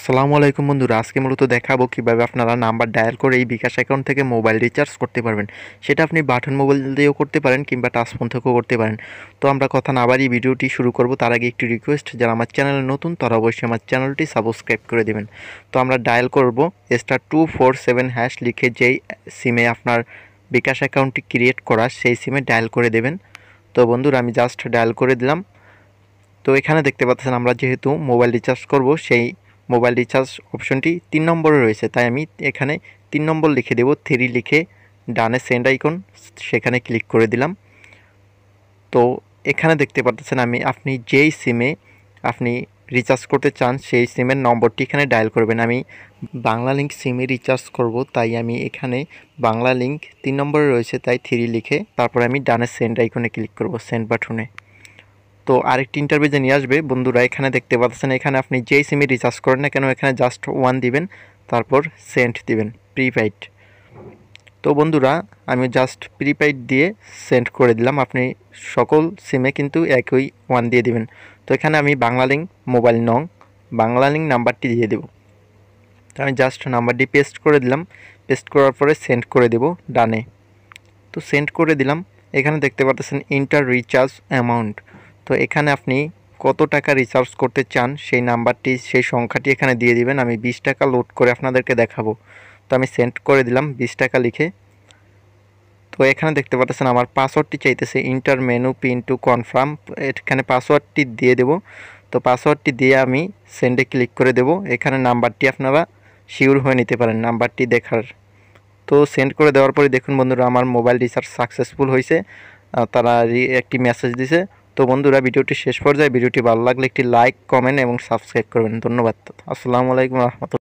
আসসালামু আলাইকুম বন্ধুরা আজকে মূলত দেখাবো কীভাবে আপনারা নাম্বার ডায়াল করে এই বিকাশ অ্যাকাউন্ট থেকে মোবাইল রিচার্জ করতে পারবেন সেটা আপনি বাটন মোবাইল দিয়েও করতে পারেন কিংবা টাচফোন থেকেও করতে পারেন তো আমরা কথা না বাড়িয়ে ভিডিওটি শুরু করব তার আগে একটি রিকোয়েস্ট যারা আমার চ্যানেলে নতুন তারা অবশ্যই আমার চ্যানেলটি সাবস্ক্রাইব করে দেবেন তো আমরা ডায়াল করব star two four seven hash লিখে যেই সিমে আপনার বিকাশ অ্যাকাউন্টটি ক্রিয়েট করা সেই সিমে ডায়াল করে দেবেন তো বন্ধুরা আমি জাস্ট ডায়াল করে দিলাম তো এখানে দেখতে পাচ্ছেন আমরা যেহেতু মোবাইল রিচার্জ করব সেই মোবাইল রিচার্জ অপশনটি তিন নম্বরে রয়েছে তাই আমি এখানে তিন নম্বর লিখে দেব থ্রি লিখে ডানে সেন্ড আইকন সেখানে ক্লিক করে দিলাম তো এখানে দেখতে পাচ্ছেন আমি আপনি যেই সিমে আপনি রিচার্জ করতে চান সেই সিমের নম্বরটি এখানে ডায়াল করবেন আমি বাংলা লিঙ্ক সিমে রিচার্জ করব তাই আমি এখানে বাংলা লিঙ্ক তিন নম্বরে রয়েছে তাই থ্রি লিখে তারপর আমি ডানে সেন্ড আইকনে ক্লিক করব সেন্ড বাটনে তো আরেকটি ইন্টারভিউতে নিয়ে আসবে বন্ধুরা এখানে দেখতে পাচ্ছেন এখানে আপনি যেই সিমে রিচার্জ করেন না কেন এখানে জাস্ট ওয়ান দিবেন তারপর সেন্ট দিবেন প্রিপেইড তো বন্ধুরা আমি জাস্ট প্রিপেইড দিয়ে সেন্ড করে দিলাম আপনি সকল সিমে কিন্তু একই ওয়ান দিয়ে দিবেন তো এখানে আমি লিঙ্ক মোবাইল নং বাংলালিং নাম্বারটি দিয়ে দেব তো আমি জাস্ট নাম্বারটি পেস্ট করে দিলাম পেস্ট করার পরে সেন্ড করে দেব ডানে তো সেন্ড করে দিলাম এখানে দেখতে পাচ্ছেন ইন্টার রিচার্জ অ্যামাউন্ট তো এখানে আপনি কত টাকা রিচার্জ করতে চান সেই নাম্বারটি সেই সংখ্যাটি এখানে দিয়ে দিবেন আমি বিশ টাকা লোড করে আপনাদেরকে দেখাবো তো আমি সেন্ড করে দিলাম বিশ টাকা লিখে তো এখানে দেখতে পাচ্ছেন আমার পাসওয়ার্ডটি চাইতেছে enter menu PIN to confirm এখানে পাসওয়ার্ডটি দিয়ে দেব তো পাসওয়ার্ডটি দিয়ে আমি সেন্ডে ক্লিক করে দেব এখানে নাম্বারটি আপনারা শিওর হয়ে নিতে পারেন নাম্বারটি দেখার তো সেন্ড করে দেওয়ার পরে দেখুন বন্ধুরা আমার মোবাইল রিচার্জ সাকসেসফুল হয়েছে তারা একটি মেসেজ দিছে তো বন্ধুরা ভিডিওটি শেষ পর্যায়ে ভিডিওটি ভালো লাগলে একটি লাইক কমেন্ট এবং সাবস্ক্রাইব করবেন ধন্যবাদ আসসালামু আলাইকুম রহমতুল